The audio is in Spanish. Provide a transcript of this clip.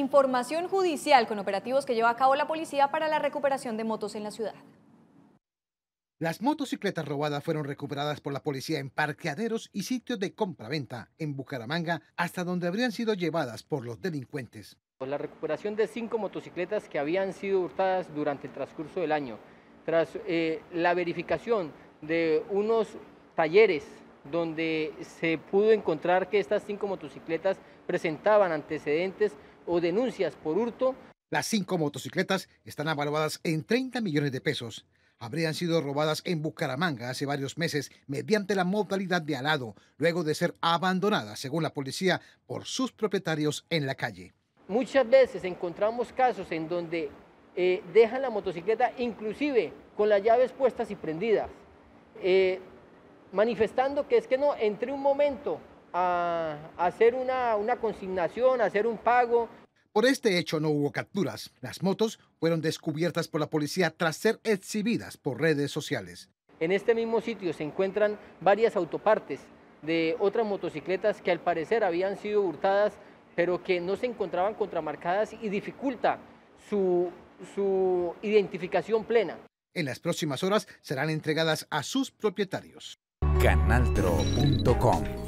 Información judicial con operativos que lleva a cabo la policía para la recuperación de motos en la ciudad. Las motocicletas robadas fueron recuperadas por la policía en parqueaderos y sitios de compra-venta en Bucaramanga, hasta donde habrían sido llevadas por los delincuentes. La recuperación de cinco motocicletas que habían sido hurtadas durante el transcurso del año, tras eh, la verificación de unos talleres donde se pudo encontrar que estas cinco motocicletas presentaban antecedentes o denuncias por hurto. Las cinco motocicletas están avaladas en 30 millones de pesos. Habrían sido robadas en Bucaramanga hace varios meses mediante la modalidad de alado, luego de ser abandonadas, según la policía, por sus propietarios en la calle. Muchas veces encontramos casos en donde eh, dejan la motocicleta inclusive con las llaves puestas y prendidas, eh, manifestando que es que no, entre un momento a, hacer una, consignación, hacer un pago, por este hecho no hubo capturas. Las motos fueron descubiertas por la policía tras ser exhibidas por redes sociales. En este mismo sitio se encuentran varias autopartes de otras motocicletas que al parecer habían sido hurtadas, pero que no se encontraban contramarcadas y dificulta su, su identificación plena. En las próximas horas serán entregadas a sus propietarios. Canaltro.com